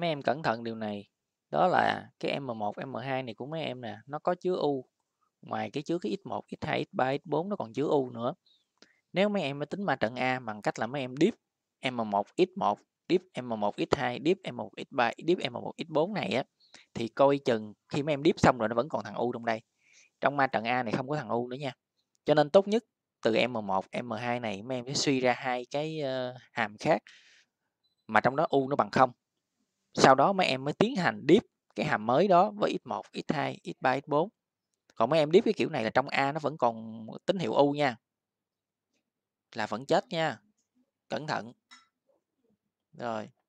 mấy em cẩn thận điều này đó là cái M1, M2 này của mấy em nè nó có chứa U ngoài cái chứa cái X1, X2, X3, X4 nó còn chứa U nữa nếu mấy em mới tính ma trận A bằng cách là mấy em điếp M1, X1 điếp M1, X2, điếp M1, X3, điếp M1, X4 này á thì coi chừng khi mấy em điếp xong rồi nó vẫn còn thằng U trong đây trong ma trận A này không có thằng U nữa nha cho nên tốt nhất từ M1, M2 này mấy em sẽ suy ra hai cái uh, hàm khác mà trong đó U nó bằng không sau đó mấy em mới tiến hành deep cái hàm mới đó với x1, x2, x3, x4. Còn mấy em deep cái kiểu này là trong A nó vẫn còn tín hiệu u nha. Là vẫn chết nha. Cẩn thận. Rồi.